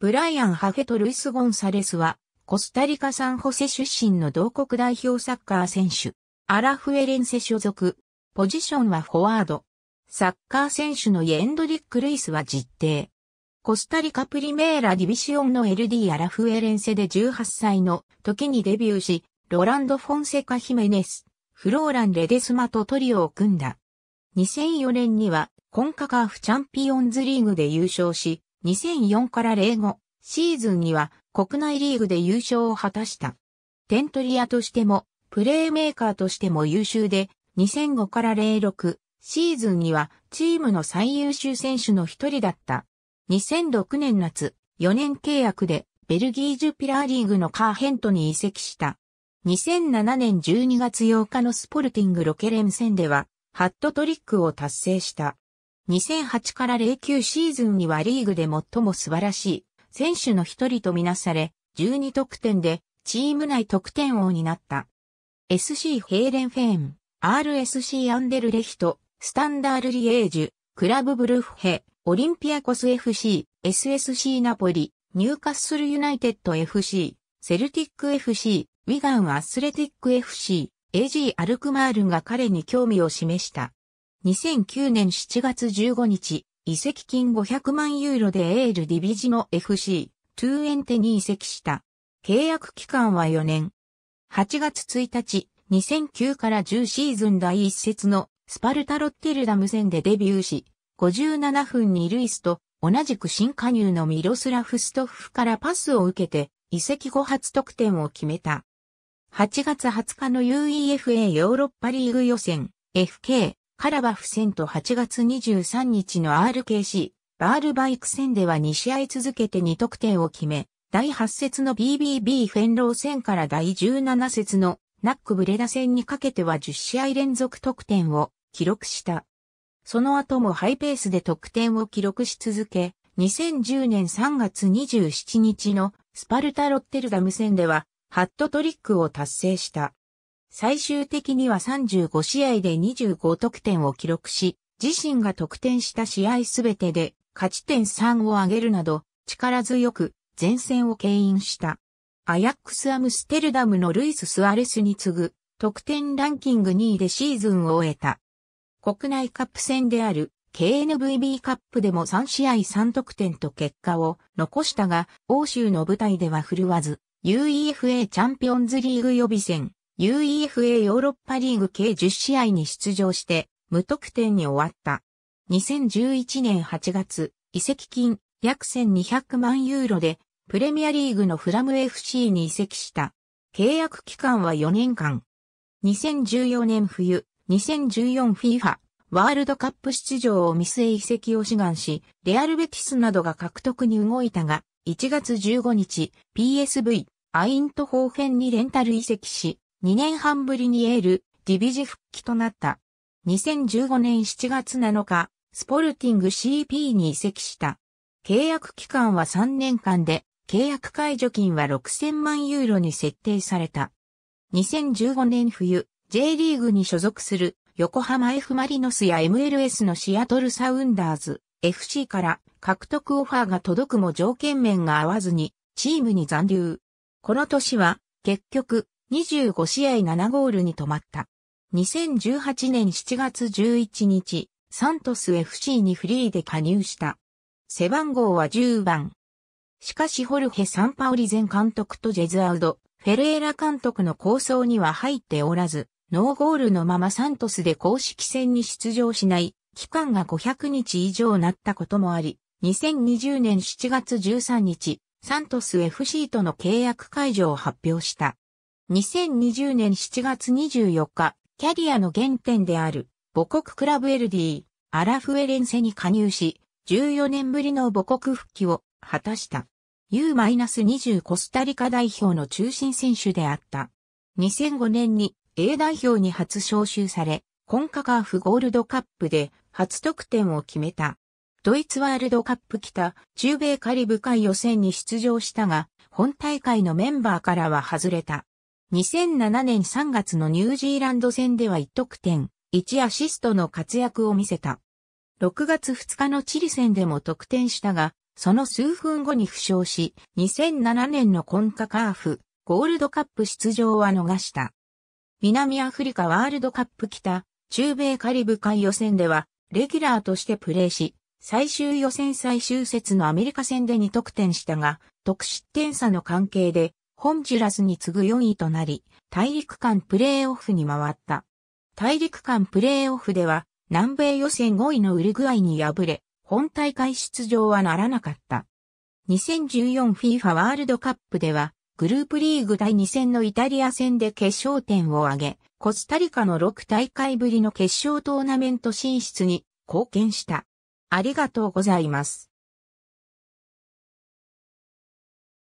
ブライアン・ハフェト・ルイス・ゴンサレスは、コスタリカ・サンホセ出身の同国代表サッカー選手。アラフエレンセ所属。ポジションはフォワード。サッカー選手のイエンドリック・ルイスは実定。コスタリカプリメーラディビシオンの LD アラフエレンセで18歳の時にデビューし、ロランド・フォンセカ・ヒメネス、フローラン・レデスマとトリオを組んだ。2004年にはコンカカーフチャンピオンズリーグで優勝し、2004から05シーズンには国内リーグで優勝を果たした。点取り屋としても、プレーメーカーとしても優秀で、2005から06シーズンにはチームの最優秀選手の一人だった。2006年夏、4年契約でベルギージュピラーリーグのカーヘントに移籍した。2007年12月8日のスポルティングロケレン戦では、ハットトリックを達成した。2008から09シーズンにはリーグで最も素晴らしい選手の一人とみなされ、12得点でチーム内得点王になった。SC ヘイレンフェーン、RSC アンデルレヒト、スタンダールリエージュ、クラブブルフヘ、オリンピアコス FC、SSC ナポリ、ニューカッスルユナイテッド FC、セルティック FC、ウィガンアスレティック FC、AG アルクマールが彼に興味を示した。2009年7月15日、移籍金500万ユーロでエールディビジの FC、トゥーエンテに移籍した。契約期間は4年。8月1日、2009から10シーズン第1節のスパルタ・ロッテルダム戦でデビューし、57分にルイスと同じく新加入のミロスラフ・ストフからパスを受けて、移籍後初得点を決めた。8月20日の UEFA ヨーロッパリーグ予選、FK カラバフ戦と8月23日の RKC、バールバイク戦では2試合続けて2得点を決め、第8節の BBB フェンロー戦から第17節のナックブレダ戦にかけては10試合連続得点を記録した。その後もハイペースで得点を記録し続け、2010年3月27日のスパルタ・ロッテルダム戦では、ハットトリックを達成した。最終的には35試合で25得点を記録し、自身が得点した試合すべてで勝ち点3を上げるなど、力強く前線を牽引した。アヤックス・アムステルダムのルイス・スアレスに次ぐ、得点ランキング2位でシーズンを終えた。国内カップ戦である KNVB カップでも3試合3得点と結果を残したが、欧州の舞台では振るわず、UEFA チャンピオンズリーグ予備戦、UEFA ヨーロッパリーグ計10試合に出場して、無得点に終わった。2011年8月、移籍金約1200万ユーロで、プレミアリーグのフラム FC に移籍した。契約期間は4年間。2014年冬、2014FIFA ワールドカップ出場を見据え移籍を志願し、レアルベティスなどが獲得に動いたが、1月15日、PSV、アイントホーフェンにレンタル移籍し、2年半ぶりにエール、ディビジ復帰となった。2015年7月7日、スポルティング CP に移籍した。契約期間は3年間で、契約解除金は6000万ユーロに設定された。2015年冬、J リーグに所属する横浜 F マリノスや MLS のシアトルサウンダーズ FC から獲得オファーが届くも条件面が合わずにチームに残留。この年は結局25試合7ゴールに止まった。2018年7月11日、サントス FC にフリーで加入した。背番号は10番。しかしホルヘ・サンパオリ前監督とジェズアウド、フェレーラ監督の構想には入っておらず、ノーゴールのままサントスで公式戦に出場しない期間が500日以上なったこともあり、2020年7月13日、サントス FC との契約解除を発表した。2020年7月24日、キャリアの原点である、母国クラブ LD、アラフエレンセに加入し、14年ぶりの母国復帰を果たした。U-20 コスタリカ代表の中心選手であった。2005年に A 代表に初招集され、コンカカーフゴールドカップで初得点を決めた。ドイツワールドカップ北、中米カリブ海予選に出場したが、本大会のメンバーからは外れた。2007年3月のニュージーランド戦では1得点、1アシストの活躍を見せた。6月2日のチリ戦でも得点したが、その数分後に負傷し、2007年のコンカカーフ、ゴールドカップ出場は逃した。南アフリカワールドカップ北、中米カリブ海予選では、レギュラーとしてプレーし、最終予選最終節のアメリカ戦で2得点したが、得失点差の関係でホンジュラスに次ぐ4位となり、大陸間プレーオフに回った。大陸間プレーオフでは、南米予選5位のウルグアイに敗れ、本大会出場はならなかった。2014FIFA ワールドカップでは、グループリーグ第2戦のイタリア戦で決勝点を挙げ、コスタリカの6大会ぶりの決勝トーナメント進出に貢献した。ありがとうございます。